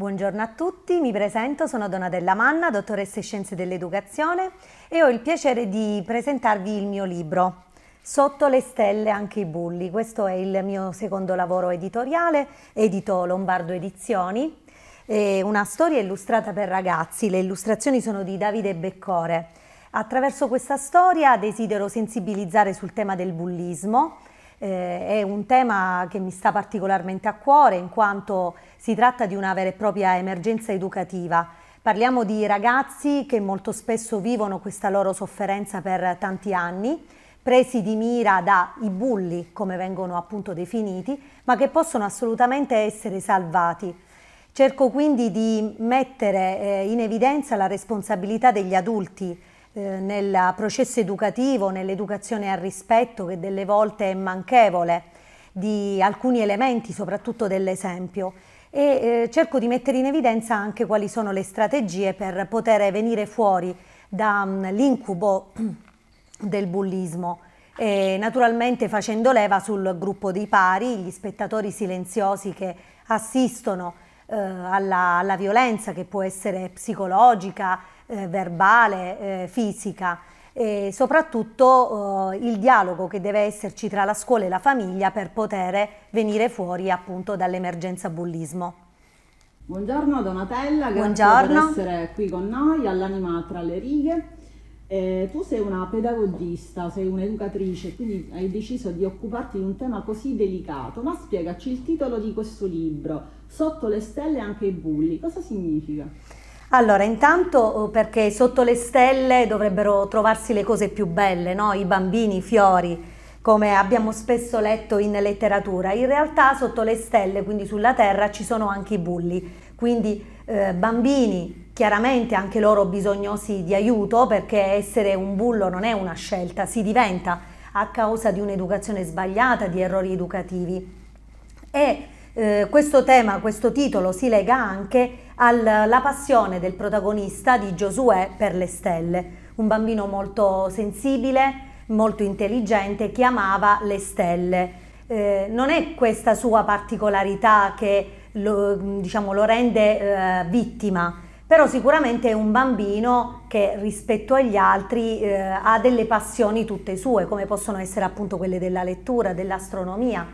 Buongiorno a tutti, mi presento, sono Donatella Manna, dottoressa in Scienze dell'Educazione e ho il piacere di presentarvi il mio libro Sotto le stelle anche i bulli. Questo è il mio secondo lavoro editoriale, edito Lombardo Edizioni, è una storia illustrata per ragazzi, le illustrazioni sono di Davide Beccore. Attraverso questa storia desidero sensibilizzare sul tema del bullismo, eh, è un tema che mi sta particolarmente a cuore in quanto si tratta di una vera e propria emergenza educativa. Parliamo di ragazzi che molto spesso vivono questa loro sofferenza per tanti anni, presi di mira dai bulli, come vengono appunto definiti, ma che possono assolutamente essere salvati. Cerco quindi di mettere eh, in evidenza la responsabilità degli adulti eh, nel processo educativo, nell'educazione al rispetto che delle volte è manchevole di alcuni elementi, soprattutto dell'esempio e eh, cerco di mettere in evidenza anche quali sono le strategie per poter venire fuori dall'incubo mm, del bullismo. E naturalmente facendo leva sul gruppo dei pari, gli spettatori silenziosi che assistono eh, alla, alla, violenza che può essere psicologica, eh, verbale, eh, fisica e soprattutto eh, il dialogo che deve esserci tra la scuola e la famiglia per poter venire fuori appunto dall'emergenza bullismo. Buongiorno Donatella, grazie Buongiorno. per essere qui con noi all'Anima tra le righe. Eh, tu sei una pedagogista, sei un'educatrice, quindi hai deciso di occuparti di un tema così delicato, ma spiegaci il titolo di questo libro, Sotto le stelle anche i bulli, cosa significa? Allora, intanto oh, perché sotto le stelle dovrebbero trovarsi le cose più belle, no? i bambini, i fiori, come abbiamo spesso letto in letteratura. In realtà sotto le stelle, quindi sulla Terra, ci sono anche i bulli, quindi eh, bambini chiaramente anche loro bisognosi di aiuto perché essere un bullo non è una scelta, si diventa a causa di un'educazione sbagliata, di errori educativi. E eh, questo tema, questo titolo si lega anche alla passione del protagonista di Giosuè per le stelle, un bambino molto sensibile, molto intelligente che amava le stelle. Eh, non è questa sua particolarità che lo, diciamo, lo rende eh, vittima, però sicuramente è un bambino che rispetto agli altri eh, ha delle passioni tutte sue, come possono essere appunto quelle della lettura, dell'astronomia.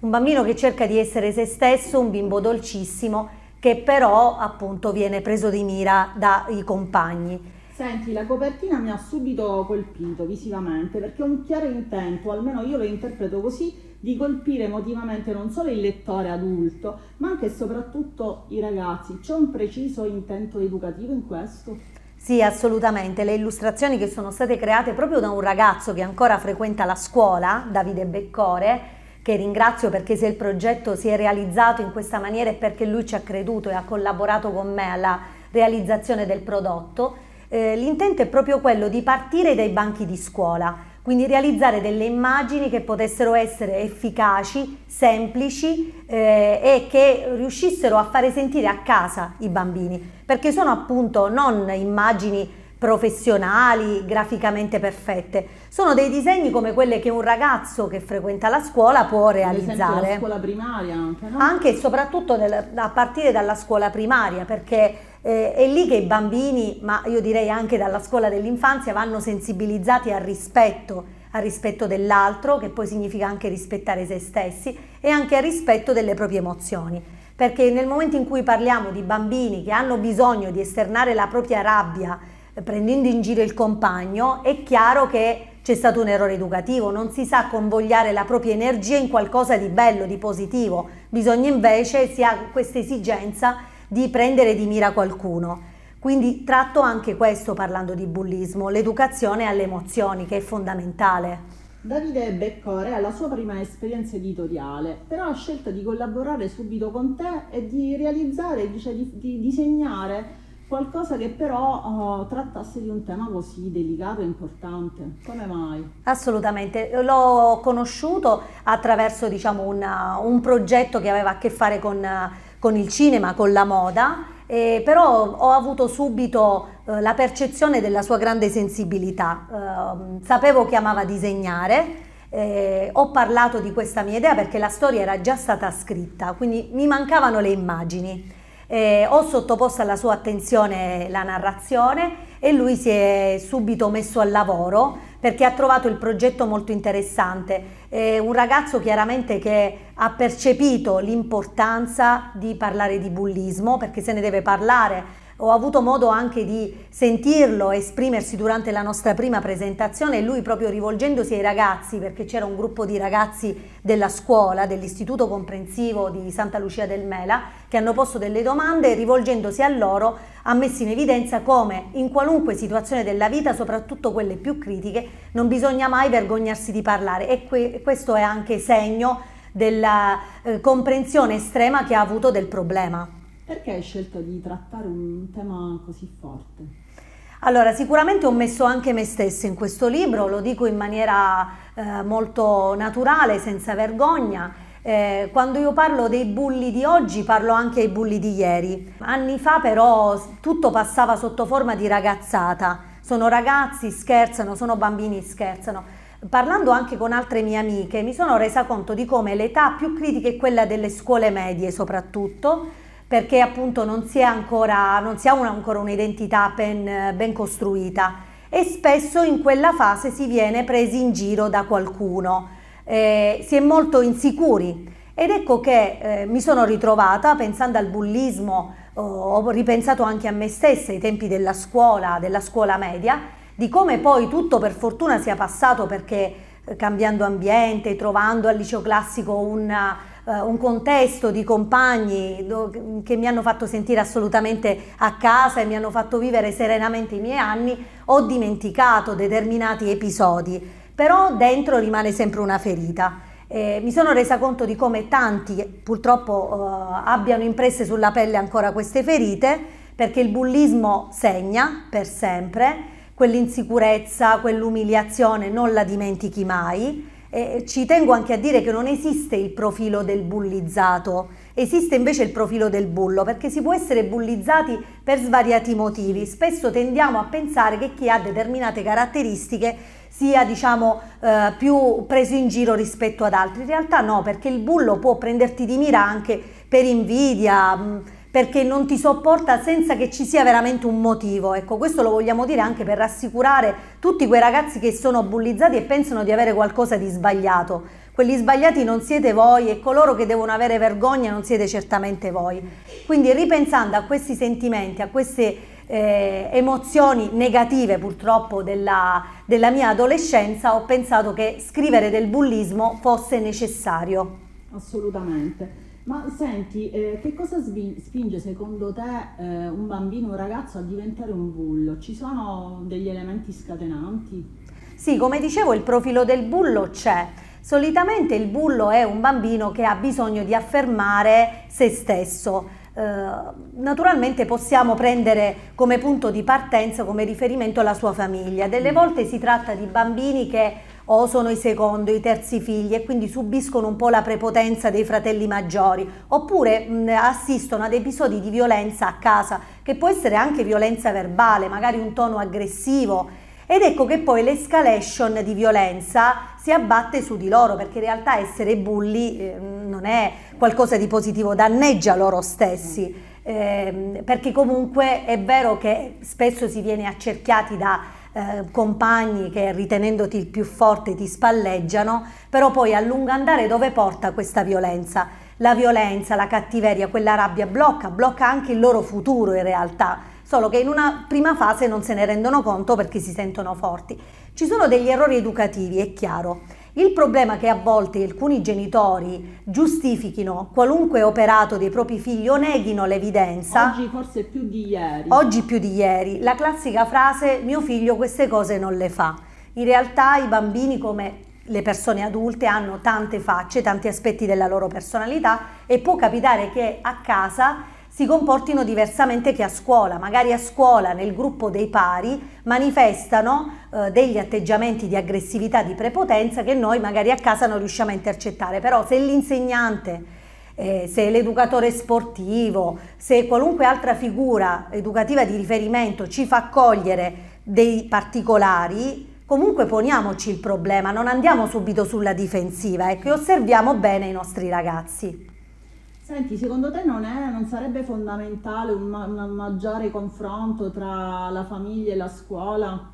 Un bambino che cerca di essere se stesso, un bimbo dolcissimo che però appunto viene preso di mira dai compagni. Senti, la copertina mi ha subito colpito visivamente perché è un chiaro intento, almeno io lo interpreto così, di colpire emotivamente non solo il lettore adulto, ma anche e soprattutto i ragazzi. C'è un preciso intento educativo in questo? Sì, assolutamente. Le illustrazioni che sono state create proprio da un ragazzo che ancora frequenta la scuola, Davide Beccore, che ringrazio perché se il progetto si è realizzato in questa maniera è perché lui ci ha creduto e ha collaborato con me alla realizzazione del prodotto. Eh, l'intento è proprio quello di partire dai banchi di scuola, quindi realizzare delle immagini che potessero essere efficaci, semplici eh, e che riuscissero a fare sentire a casa i bambini, perché sono appunto non immagini professionali, graficamente perfette. Sono dei disegni come quelle che un ragazzo che frequenta la scuola può realizzare. Anche scuola primaria. anche, no? Anche e soprattutto nel, a partire dalla scuola primaria, perché eh, è lì che i bambini, ma io direi anche dalla scuola dell'infanzia, vanno sensibilizzati al rispetto, al rispetto dell'altro, che poi significa anche rispettare se stessi, e anche al rispetto delle proprie emozioni perché nel momento in cui parliamo di bambini che hanno bisogno di esternare la propria rabbia eh, prendendo in giro il compagno, è chiaro che c'è stato un errore educativo, non si sa convogliare la propria energia in qualcosa di bello, di positivo, bisogna invece, si ha questa esigenza di prendere di mira qualcuno. Quindi tratto anche questo parlando di bullismo, l'educazione alle emozioni che è fondamentale. Davide Beccore ha la sua prima esperienza editoriale, però ha scelto di collaborare subito con te e di realizzare, dice, di, di disegnare qualcosa che però uh, trattasse di un tema così delicato e importante. Come mai? Assolutamente, l'ho conosciuto attraverso diciamo, una, un progetto che aveva a che fare con, con il cinema, con la moda, eh, però ho avuto subito eh, la percezione della sua grande sensibilità. Eh, sapevo che amava disegnare. Eh, ho parlato di questa mia idea perché la storia era già stata scritta, quindi mi mancavano le immagini eh, ho sottoposto alla sua attenzione la narrazione e lui si è subito messo al lavoro perché ha trovato il progetto molto interessante. È un ragazzo chiaramente che ha percepito l'importanza di parlare di bullismo perché se ne deve parlare ho avuto modo anche di sentirlo esprimersi durante la nostra prima presentazione, lui proprio rivolgendosi ai ragazzi, perché c'era un gruppo di ragazzi della scuola, dell'Istituto Comprensivo di Santa Lucia del Mela, che hanno posto delle domande rivolgendosi a loro ha messo in evidenza come in qualunque situazione della vita, soprattutto quelle più critiche, non bisogna mai vergognarsi di parlare e que questo è anche segno della eh, comprensione estrema che ha avuto del problema. Perché hai scelto di trattare un tema così forte? Allora, sicuramente ho messo anche me stessa in questo libro, lo dico in maniera eh, molto naturale, senza vergogna. Eh, quando io parlo dei bulli di oggi, parlo anche ai bulli di ieri. Anni fa però tutto passava sotto forma di ragazzata. Sono ragazzi, scherzano, sono bambini, scherzano. Parlando anche con altre mie amiche, mi sono resa conto di come l'età più critica è quella delle scuole medie soprattutto, perché appunto non si, ancora, non si ha una, ancora un'identità ben, ben costruita e spesso in quella fase si viene presi in giro da qualcuno, eh, si è molto insicuri ed ecco che eh, mi sono ritrovata pensando al bullismo, ho ripensato anche a me stessa ai tempi della scuola, della scuola media, di come poi tutto per fortuna sia passato perché eh, cambiando ambiente, trovando al liceo classico una, eh, un contesto di compagni do, che mi hanno fatto sentire assolutamente a casa e mi hanno fatto vivere serenamente i miei anni, ho dimenticato determinati episodi, però dentro rimane sempre una ferita. Eh, mi sono resa conto di come tanti purtroppo eh, abbiano impresse sulla pelle ancora queste ferite, perché il bullismo segna per sempre, quell'insicurezza, quell'umiliazione non la dimentichi mai eh, ci tengo anche a dire che non esiste il profilo del bullizzato, esiste invece il profilo del bullo, perché si può essere bullizzati per svariati motivi. Spesso tendiamo a pensare che chi ha determinate caratteristiche sia diciamo eh, più preso in giro rispetto ad altri. In realtà no, perché il bullo può prenderti di mira anche per invidia. Mh, perché non ti sopporta senza che ci sia veramente un motivo. Ecco, questo lo vogliamo dire anche per rassicurare tutti quei ragazzi che sono bullizzati e pensano di avere qualcosa di sbagliato. Quelli sbagliati non siete voi e coloro che devono avere vergogna non siete certamente voi. Quindi ripensando a questi sentimenti, a queste eh, emozioni negative purtroppo della, della mia adolescenza, ho pensato che scrivere del bullismo fosse necessario. Assolutamente. Ma senti, eh, che cosa spinge secondo te eh, un bambino, un ragazzo a diventare un bullo? Ci sono degli elementi scatenanti? Sì, come dicevo, il profilo del bullo c'è. Solitamente il bullo è un bambino che ha bisogno di affermare se stesso eh, naturalmente possiamo prendere come punto di partenza, come riferimento la sua famiglia. Delle mm. volte si tratta di bambini che o sono i secondo, i terzi figli e quindi subiscono un po' la prepotenza dei fratelli maggiori, oppure mh, mm, assistono ad episodi di violenza a casa, che può essere anche violenza verbale, magari un tono aggressivo ed ecco che poi l'escalation di violenza si abbatte su di loro, perché in realtà essere bulli eh, non è qualcosa di positivo, danneggia loro stessi. Eh, perché comunque è vero che spesso si viene accerchiati da eh, compagni che ritenendoti il più forte ti spalleggiano, però poi a lungo andare dove porta questa violenza? La violenza, la cattiveria, quella rabbia blocca, blocca anche il loro futuro in realtà solo che in una prima fase non se ne rendono conto perché si sentono forti. Ci sono degli errori educativi, è chiaro. Il problema è che a volte alcuni genitori giustifichino qualunque operato dei propri figli o neghino l'evidenza. Oggi forse più di ieri. Oggi più di ieri. La classica frase mio figlio queste cose non le fa. In realtà i bambini come le persone adulte hanno tante facce, tanti aspetti della loro personalità e può capitare che a casa si comportino diversamente che a scuola. Magari a scuola, nel gruppo dei pari, manifestano eh, degli atteggiamenti di aggressività, di prepotenza che noi magari a casa non riusciamo a intercettare. Però se l'insegnante eh, se l'educatore sportivo, se qualunque altra figura educativa di riferimento ci fa cogliere dei particolari, comunque poniamoci il problema, non andiamo subito sulla difensiva ecco, e osserviamo bene i nostri ragazzi. Senti, secondo te non, è, non sarebbe fondamentale un, ma- un maggiore confronto tra la famiglia e la scuola?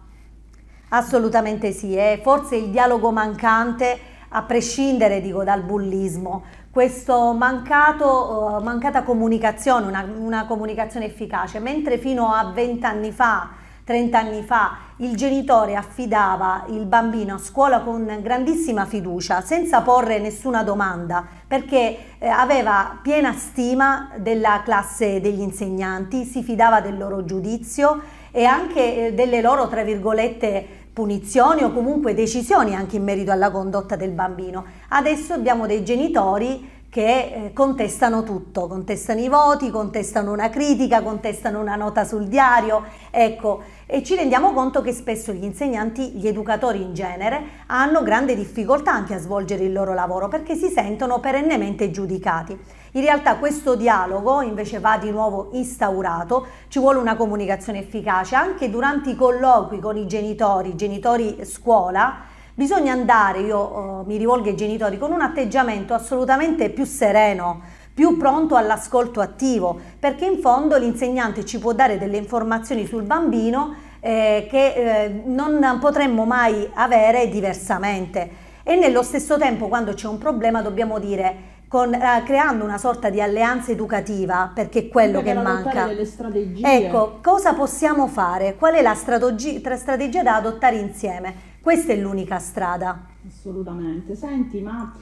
Assolutamente sì, è forse il dialogo mancante, a prescindere dico, dal bullismo, questa eh, mancata comunicazione, una, una, comunicazione efficace, mentre fino a vent'anni fa 30 anni fa il genitore affidava il bambino a scuola con grandissima fiducia, senza porre nessuna domanda, perché eh, aveva piena stima della classe degli insegnanti, si fidava del loro giudizio e anche eh, delle loro, tra virgolette, punizioni o comunque decisioni anche in merito alla condotta del bambino. Adesso abbiamo dei genitori che eh, contestano tutto, contestano i voti, contestano una critica, contestano una nota sul diario. Ecco, e ci rendiamo conto che spesso gli insegnanti, gli educatori in genere, hanno grande difficoltà anche a svolgere il loro lavoro perché si sentono perennemente giudicati. In realtà questo dialogo invece va di nuovo instaurato, ci vuole una comunicazione efficace anche durante i colloqui con i genitori, genitori scuola, bisogna andare, io eh, mi rivolgo ai genitori, con un atteggiamento assolutamente più sereno più pronto all'ascolto attivo, perché in fondo l'insegnante ci può dare delle informazioni sul bambino eh, che eh, non potremmo mai avere diversamente. E nello stesso tempo, quando c'è un problema, dobbiamo dire con, uh, creando una sorta di alleanza educativa, perché è quello che manca. delle strategie. Ecco, cosa possiamo fare? Qual è la strategia, strategia da adottare insieme? Questa è l'unica strada. Assolutamente. Senti, ma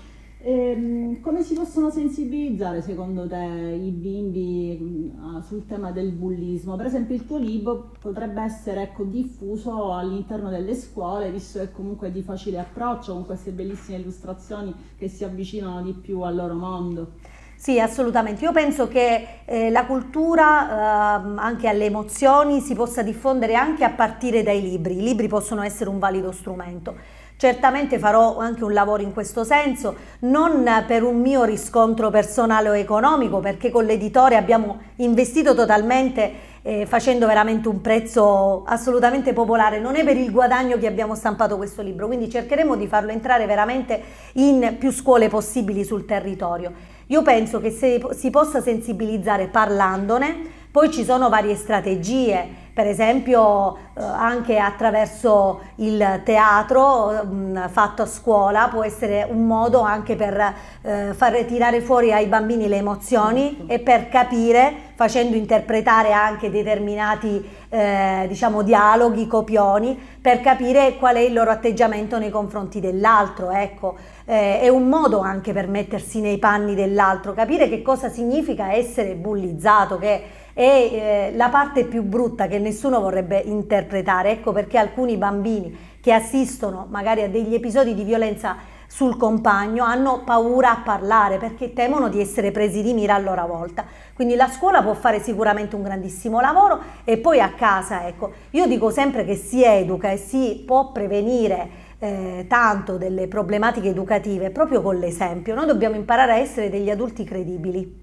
Ehm, come si possono sensibilizzare secondo te i bimbi uh, sul tema del bullismo? Per esempio il tuo libro potrebbe essere ecco, diffuso all'interno delle scuole, visto che comunque è di facile approccio con queste bellissime illustrazioni che si avvicinano di più al loro mondo. Sì, assolutamente. Io penso che eh, la cultura eh, anche alle emozioni si possa diffondere anche a partire dai libri. I libri possono essere un valido strumento. Certamente farò anche un lavoro in questo senso, non per un mio riscontro personale o economico, perché con l'editore abbiamo investito totalmente eh, facendo veramente un prezzo assolutamente popolare, non è per il guadagno che abbiamo stampato questo libro, quindi cercheremo di farlo entrare veramente in più scuole possibili sul territorio. Io penso che se si possa sensibilizzare parlandone, poi ci sono varie strategie, per esempio eh, anche attraverso il teatro mm, fatto a scuola può essere un modo anche per eh, far tirare fuori ai bambini le emozioni certo. e per capire facendo interpretare anche determinati eh, diciamo, dialoghi, copioni per capire qual è il loro atteggiamento nei confronti dell'altro, ecco. è un modo anche per mettersi nei panni dell'altro, capire che cosa significa essere bullizzato, che è eh, la parte più brutta che nessuno vorrebbe interpretare, ecco perché alcuni bambini che assistono magari a degli episodi di violenza sul compagno hanno paura a parlare perché temono di essere presi di mira a loro volta. Quindi la scuola può fare sicuramente un grandissimo lavoro e poi a casa, ecco, io dico sempre che si educa e si può prevenire eh, tanto delle problematiche educative proprio con l'esempio. Noi dobbiamo imparare a essere degli adulti credibili.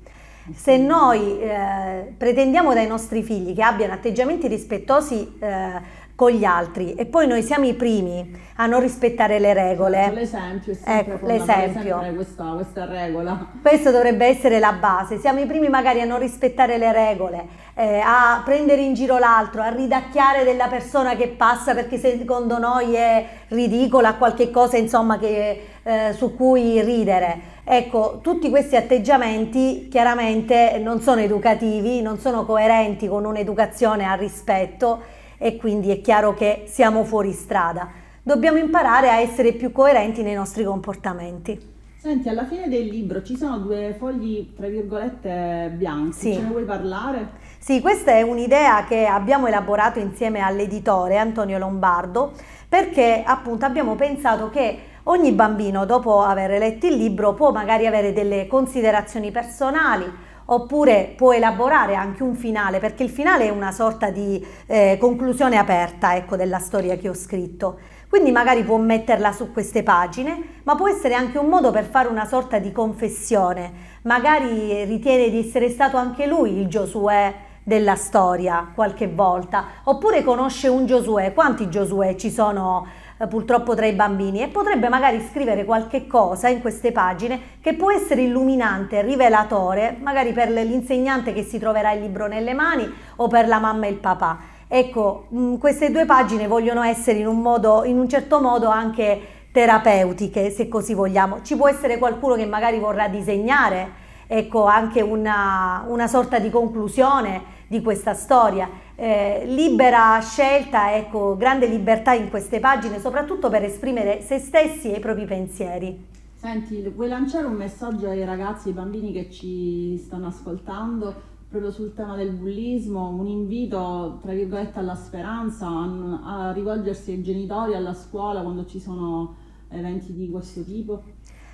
Se noi eh, pretendiamo dai nostri figli che abbiano atteggiamenti rispettosi eh, con gli altri e poi noi siamo i primi a non rispettare le regole. Certo, l'esempio, ecco, l'esempio. Eh, questa, questa, regola. Questo dovrebbe essere la base. Siamo i primi magari a non rispettare le regole, eh, a prendere in giro l'altro, a ridacchiare della persona che passa perché secondo noi è ridicola qualche cosa insomma che, eh, su cui ridere. Ecco, tutti questi atteggiamenti chiaramente non sono educativi, non sono coerenti con un'educazione al rispetto e quindi è chiaro che siamo fuori strada. Dobbiamo imparare a essere più coerenti nei nostri comportamenti. Senti, alla fine del libro ci sono due fogli, tra virgolette, bianchi, sì. ce ne vuoi parlare? Sì, questa è un'idea che abbiamo elaborato insieme all'editore Antonio Lombardo perché appunto abbiamo pensato che Ogni bambino, dopo aver letto il libro, può magari avere delle considerazioni personali oppure può elaborare anche un finale, perché il finale è una sorta di eh, conclusione aperta ecco, della storia che ho scritto. Quindi magari può metterla su queste pagine, ma può essere anche un modo per fare una sorta di confessione. Magari ritiene di essere stato anche lui il Giosuè della storia qualche volta, oppure conosce un Giosuè. Quanti Giosuè ci sono eh, purtroppo tra i bambini e potrebbe magari scrivere qualche cosa in queste pagine che può essere illuminante, rivelatore, magari per l'insegnante che si troverà il libro nelle mani o per la mamma e il papà. Ecco, mh, mm, queste due pagine vogliono essere in un, modo, in un certo modo anche terapeutiche, se così vogliamo. Ci può essere qualcuno che magari vorrà disegnare, ecco, anche una, una sorta di conclusione di questa storia eh, libera scelta, ecco, grande libertà in queste pagine, soprattutto per esprimere se stessi e i propri pensieri. Senti, vuoi lanciare un messaggio ai ragazzi, ai bambini che ci stanno ascoltando proprio sul tema del bullismo, un invito tra virgolette alla speranza, a, a rivolgersi ai genitori, alla scuola quando ci sono eventi di questo tipo?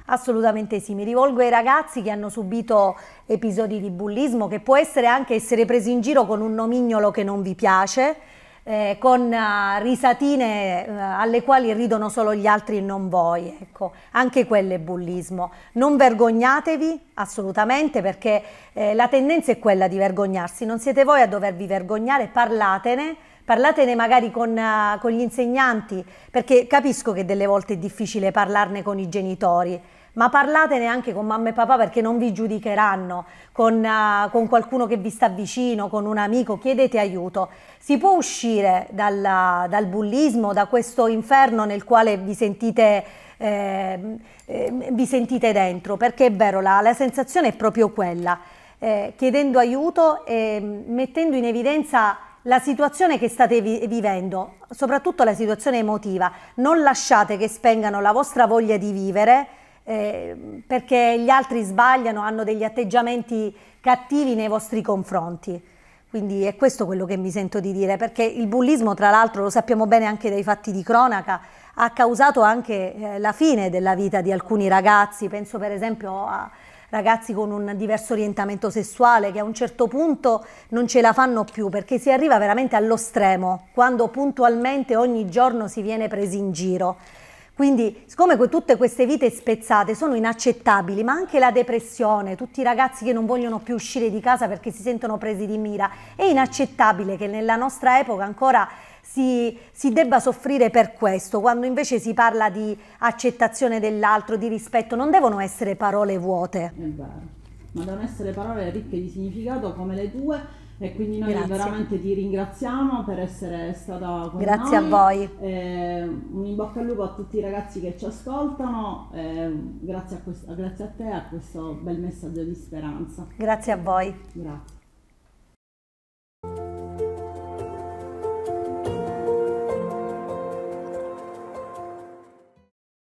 Assolutamente sì, mi rivolgo ai ragazzi che hanno subito episodi di bullismo, che può essere anche essere presi in giro con un nomignolo che non vi piace, eh, con uh, risatine uh, alle quali ridono solo gli altri e non voi, ecco, anche quello è bullismo. Non vergognatevi assolutamente perché eh, la tendenza è quella di vergognarsi, non siete voi a dovervi vergognare, parlatene, parlatene magari con, uh, con gli insegnanti, perché capisco che delle volte è difficile parlarne con i genitori, ma parlatene anche con mamma e papà perché non vi giudicheranno, con, uh, con qualcuno che vi sta vicino, con un amico, chiedete aiuto. Si può uscire dalla, dal bullismo, da questo inferno nel quale vi sentite... Eh, eh, vi sentite dentro, perché è vero, la, la sensazione è proprio quella, eh, chiedendo aiuto e mettendo in evidenza la situazione che state vi vivendo, soprattutto la situazione emotiva, non lasciate che spengano la vostra voglia di vivere eh, perché gli altri sbagliano, hanno degli atteggiamenti cattivi nei vostri confronti. Quindi è questo quello che mi sento di dire, perché il bullismo, tra l'altro, lo sappiamo bene anche dai fatti di cronaca, ha causato anche eh, la fine della vita di alcuni ragazzi, penso per esempio a ragazzi con un diverso orientamento sessuale che a un certo punto non ce la fanno più perché si arriva veramente allo stremo, quando puntualmente ogni giorno si viene presi in giro. Quindi, siccome tutte queste vite spezzate sono inaccettabili, ma anche la depressione, tutti i ragazzi che non vogliono più uscire di casa perché si sentono presi di mira, è inaccettabile che nella nostra epoca ancora si, si debba soffrire per questo, quando invece si parla di accettazione dell'altro, di rispetto, non devono essere parole vuote. È vero, ma devono essere parole ricche di significato come le tue e quindi noi Grazie. veramente ti ringraziamo per essere stata con Grazie noi. Grazie a voi. Eh, un in bocca al lupo a tutti i ragazzi che ci ascoltano. Eh, grazie, a questo, grazie a te, a questo bel messaggio di speranza. Grazie a voi. Grazie.